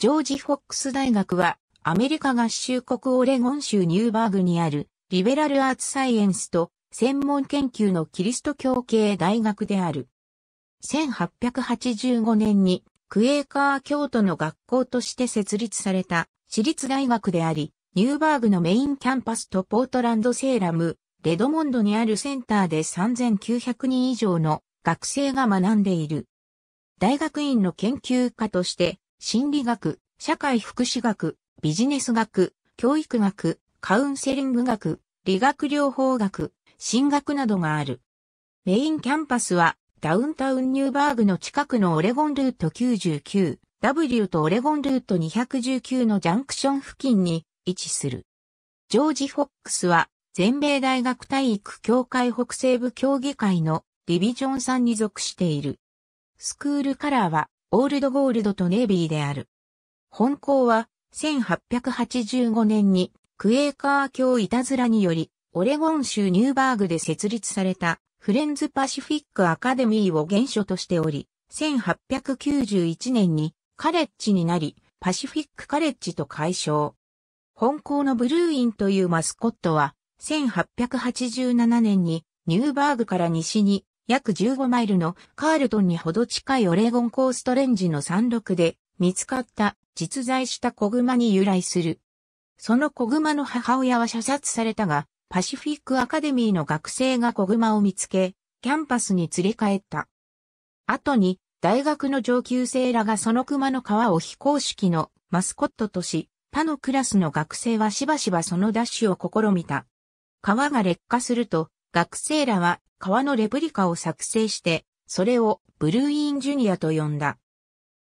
ジョージ・フォックス大学は、アメリカ合衆国オレゴン州ニューバーグにある、リベラルアーツサイエンスと専門研究のキリスト教系大学である。1885年に、クエーカー教徒の学校として設立された私立大学であり、ニューバーグのメインキャンパスとポートランドセーラム、レドモンドにあるセンターで3900人以上の学生が学んでいる。大学院の研究家として心理学、社会福祉学、ビジネス学、教育学、カウンセリング学、理学療法学、進学などがある。メインキャンパスはダウンタウンニューバーグの近くのオレゴンルート 99W とオレゴンルート219のジャンクション付近に位置する。ジョージ・フォックスは全米大学体育協会北西部協議会のディビジョン3に属している。スクールカラーはオールドゴールドとネイビーである。本校は、1885年に、クエーカー教いたずらにより、オレゴン州ニューバーグで設立された、フレンズパシフィックアカデミーを原初としており、1891年にカレッジになり、パシフィックカレッジと解消。本校のブルーインというマスコットは、1887年にニューバーグから西に約15マイルのカールトンにほど近いオレゴンコーストレンジの山麓で見つかった実在した子熊に由来する。その子熊の母親は射殺されたが、パシフィックアカデミーの学生が子熊を見つけ、キャンパスに連れ帰った。後に、大学の上級生らがその熊の皮を非公式のマスコットとし、他のクラスの学生はしばしばそのダッシュを試みた。皮が劣化すると、学生らは革のレプリカを作成して、それをブルーインジュニアと呼んだ。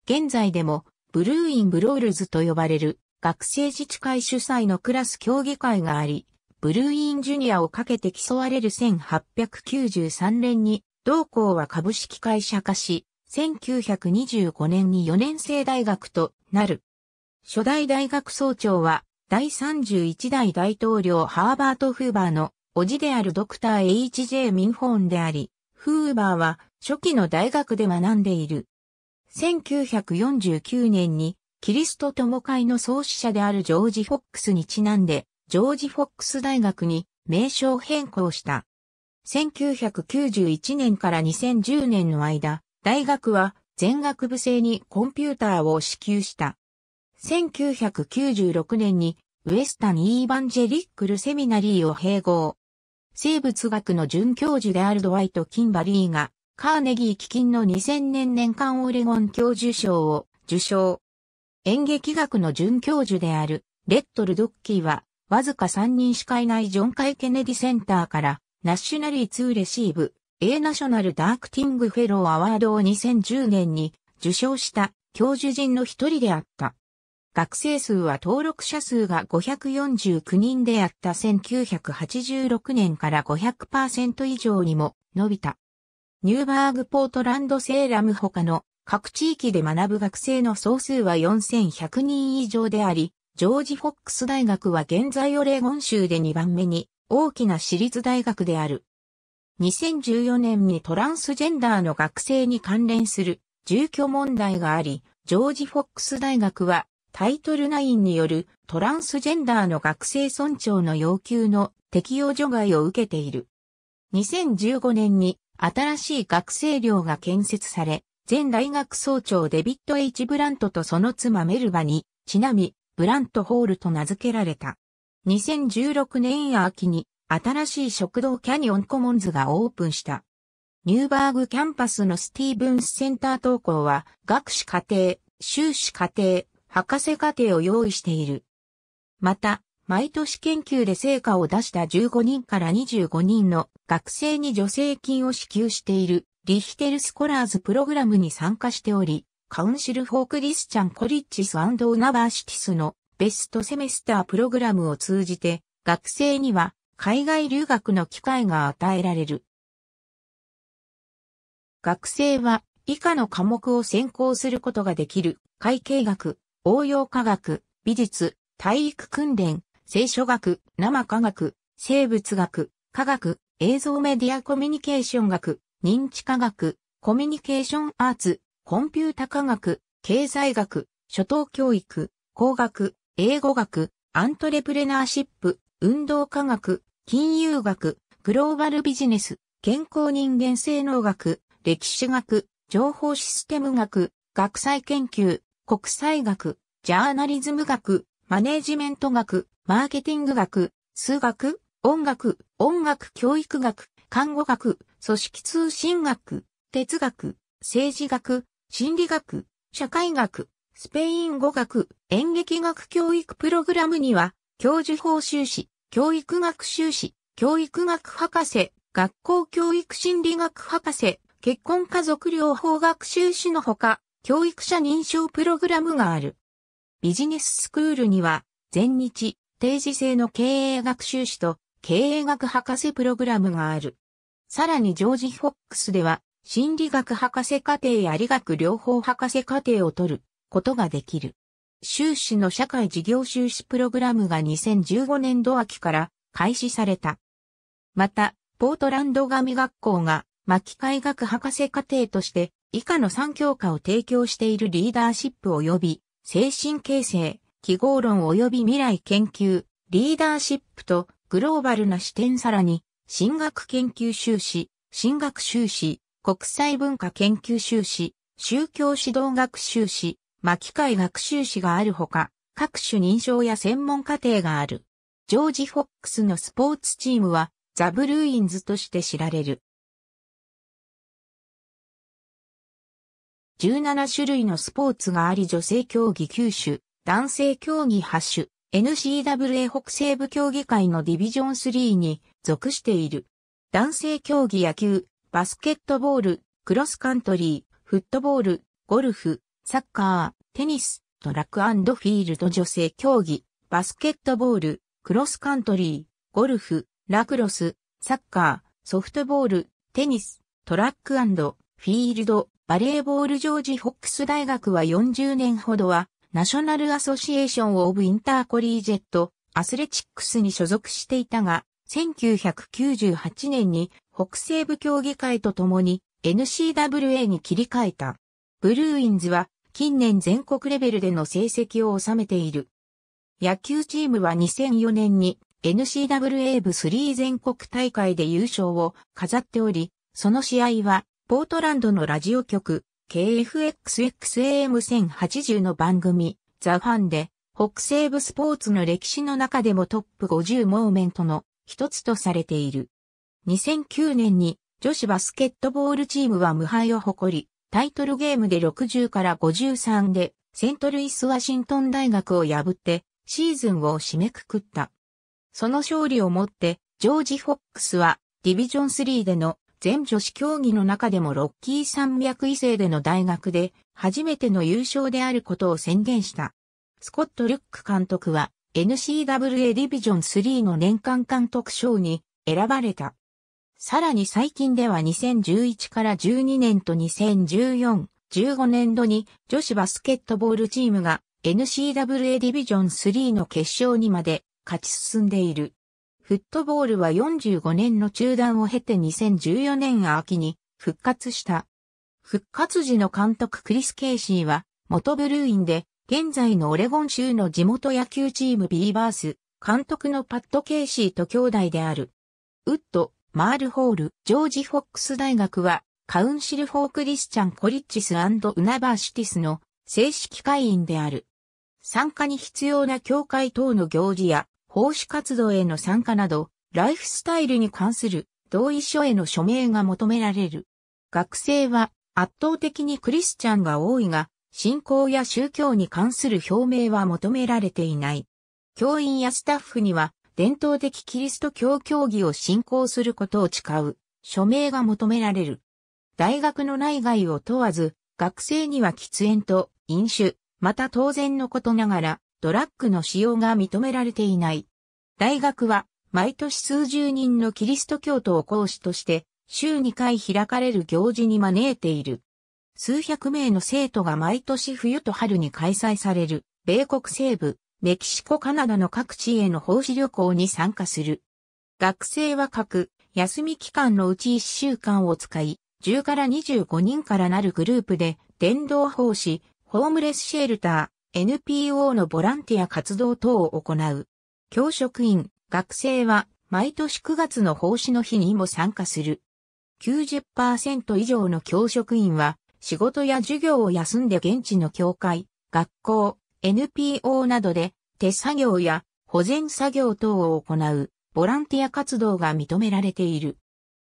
現在でもブルーインブロールズと呼ばれる学生自治会主催のクラス協議会があり、ブルーインジュニアをかけて競われる1893年に同校は株式会社化し、1925年に4年生大学となる。初代大学総長は第31代大統領ハーバート・フーバーの叔父であるドクター H.J. ミンホーンであり、フーバーは初期の大学で学んでいる。1949年にキリスト友会の創始者であるジョージ・フォックスにちなんで、ジョージ・フォックス大学に名称変更した。1991年から2010年の間、大学は全学部制にコンピューターを支給した。1996年にウエスタン・イーバンジェリックル・セミナリーを併合。生物学の准教授であるドワイト・キンバリーが、カーネギー基金の2000年年間オレゴン教授賞を受賞。演劇学の准教授である、レットル・ドッキーは、わずか3人しかいないジョン・カイ・ケネディセンターから、ナッシュナリー・ツー・レシーブ、A ナショナル・ダークティング・フェロー・アワードを2010年に受賞した教授陣の一人であった。学生数は登録者数が549人であった1986年から500%以上にも伸びた。ニューバーグポートランドセーラム他の各地域で学ぶ学生の総数は4100人以上であり、ジョージ・フォックス大学は現在オレゴン州で2番目に大きな私立大学である。2014年にトランスジェンダーの学生に関連する住居問題があり、ジョージ・フォックス大学はタイトル9によるトランスジェンダーの学生村長の要求の適用除外を受けている。2015年に新しい学生寮が建設され、前大学総長デビッド・ H・ ブラントとその妻メルバに、ちなみ、ブラントホールと名付けられた。2016年秋に新しい食堂キャニオンコモンズがオープンした。ニューバーグキャンパスのスティーブンスセンター投稿は、学士課程、修士課程、博士課程を用意している。また、毎年研究で成果を出した15人から25人の学生に助成金を支給しているリヒテルスコラーズプログラムに参加しており、カウンシル・フォーク・リスチャン・コリッチス・アンド・ナバーシティスのベストセメスタープログラムを通じて、学生には海外留学の機会が与えられる。学生は以下の科目を専攻することができる会計学、応用科学、美術、体育訓練、聖書学、生科学、生物学、科学、映像メディアコミュニケーション学、認知科学、コミュニケーションアーツ、コンピュータ科学、経済学、初等教育、工学、英語学、アントレプレナーシップ、運動科学、金融学、グローバルビジネス、健康人間性能学、歴史学、情報システム学、学際研究、国際学、ジャーナリズム学、マネージメント学、マーケティング学、数学、音楽、音楽教育学、看護学、組織通信学、哲学、政治学、心理学、社会学、スペイン語学、演劇学教育プログラムには、教授報酬士、教育学修士、教育学博士、学校教育心理学博士、結婚家族療法学修士のほか、教育者認証プログラムがある。ビジネススクールには、全日、定時制の経営学修士と経営学博士プログラムがある。さらにジョージ・フォックスでは、心理学博士課程や理学療法博士課程を取ることができる。修士の社会事業修士プログラムが2015年度秋から開始された。また、ポートランド神学校が、巻海学博士課程として以下の3教科を提供しているリーダーシップ及び精神形成、記号論及び未来研究、リーダーシップとグローバルな視点さらに、進学研究修士、進学修士、国際文化研究修士、宗教指導学修士、巻会学修士があるほか、各種認証や専門課程がある。ジョージ・フォックスのスポーツチームは、ザ・ブルーインズとして知られる。17種類のスポーツがあり女性競技9種、男性競技8種、n c w a 北西部競技会のディビジョン3に属している。男性競技野球、バスケットボール、クロスカントリー、フットボール、ゴルフ、サッカー、テニス、トラックフィールド女性競技、バスケットボール、クロスカントリー、ゴルフ、ラクロス、サッカー、ソフトボール、テニス、トラックフィールド、バレーボールジョージ・ホックス大学は40年ほどは、ナショナルアソシエーション・オブ・インターコリージェット、アスレチックスに所属していたが、1998年に北西部協議会とともに NCWA に切り替えた。ブルーインズは近年全国レベルでの成績を収めている。野球チームは2004年に NCWA 部3全国大会で優勝を飾っており、その試合はポートランドのラジオ局、KFXXAM1080 の番組、ザ・ファンで、北西部スポーツの歴史の中でもトップ50モーメントの一つとされている。2009年に女子バスケットボールチームは無敗を誇り、タイトルゲームで60から53でセントルイス・ワシントン大学を破ってシーズンを締めくくった。その勝利をもってジョージ・フォックスはディビジョン3での全女子競技の中でもロッキー山脈以性での大学で初めての優勝であることを宣言した。スコット・ルック監督は n c w a ディビジョン3の年間監督賞に選ばれた。さらに最近では2011から12年と2014、15年度に女子バスケットボールチームが n c w a ディビジョン3の決勝にまで勝ち進んでいる。フットボールは45年の中断を経て2014年秋に復活した。復活時の監督クリス・ケイシーは元ブルーインで現在のオレゴン州の地元野球チームビーバース監督のパッド・ケイシーと兄弟である。ウッド、マール・ホール、ジョージ・フォックス大学はカウンシル・フォー・クリスチャン・コリッチスウナバーシティスの正式会員である。参加に必要な教会等の行事や奉仕活動への参加など、ライフスタイルに関する同意書への署名が求められる。学生は圧倒的にクリスチャンが多いが、信仰や宗教に関する表明は求められていない。教員やスタッフには伝統的キリスト教教義を信仰することを誓う署名が求められる。大学の内外を問わず、学生には喫煙と飲酒、また当然のことながらドラッグの使用が認められていない。大学は、毎年数十人のキリスト教徒を講師として、週2回開かれる行事に招いている。数百名の生徒が毎年冬と春に開催される、米国西部、メキシコカナダの各地への奉仕旅行に参加する。学生は各、休み期間のうち1週間を使い、10から25人からなるグループで、伝道奉仕、ホームレスシェルター、NPO のボランティア活動等を行う。教職員、学生は毎年9月の奉仕の日にも参加する。90%以上の教職員は仕事や授業を休んで現地の教会、学校、NPO などで手作業や保全作業等を行うボランティア活動が認められている。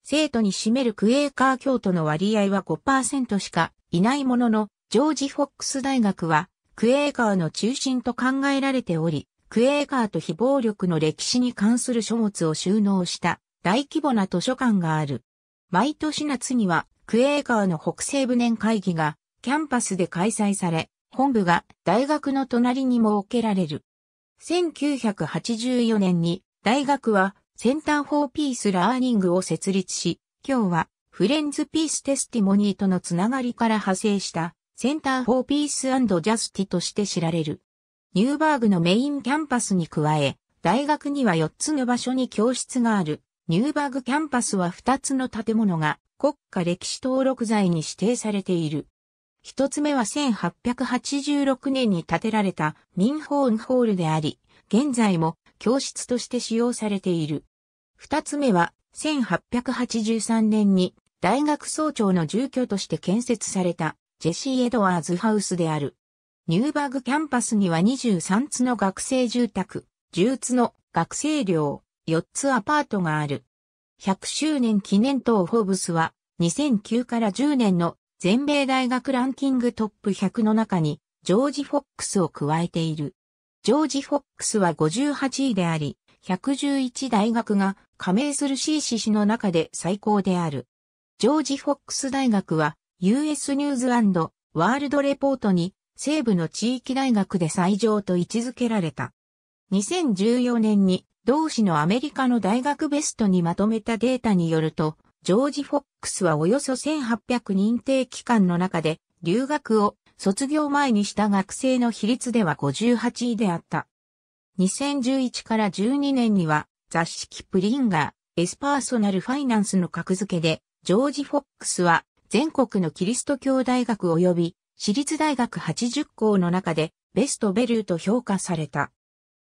生徒に占めるクエーカー教徒の割合は5%しかいないものの、ジョージ・フォックス大学はクエーカーの中心と考えられており、クエーカーと非暴力の歴史に関する書物を収納した大規模な図書館がある。毎年夏にはクエーカーの北西部年会議がキャンパスで開催され、本部が大学の隣に設けられる。1984年に大学はセンターフォーピースラーニングを設立し、今日はフレンズピーステスティモニーとのつながりから派生したセンターフォーピースジャスティとして知られる。ニューバーグのメインキャンパスに加え、大学には4つの場所に教室がある。ニューバーグキャンパスは2つの建物が国家歴史登録財に指定されている。一つ目は1886年に建てられたミンホーンホールであり、現在も教室として使用されている。二つ目は1883年に大学総長の住居として建設されたジェシー・エドワーズ・ハウスである。ニューバーグキャンパスには23つの学生住宅、10つの学生寮、4つアパートがある。100周年記念等ホーブスは2009から10年の全米大学ランキングトップ100の中にジョージ・フォックスを加えている。ジョージ・フォックスは58位であり、111大学が加盟する C c c の中で最高である。ジョージ・フォックス大学は US ニューズワールドレポートに西部の地域大学で最上と位置づけられた。2014年に同市のアメリカの大学ベストにまとめたデータによると、ジョージ・フォックスはおよそ1800認定機関の中で留学を卒業前にした学生の比率では58位であった。2011から12年には雑誌キプリンガー、エスパーソナルファイナンスの格付けで、ジョージ・フォックスは全国のキリスト教大学及び私立大学80校の中でベストベルーと評価された。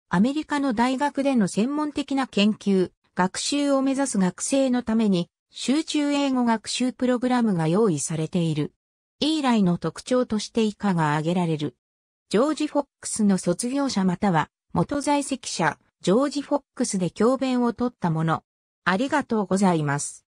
アメリカの大学での専門的な研究、学習を目指す学生のために集中英語学習プログラムが用意されている。以来の特徴として以下が挙げられる。ジョージ・フォックスの卒業者または元在籍者、ジョージ・フォックスで教鞭を取ったもの。ありがとうございます。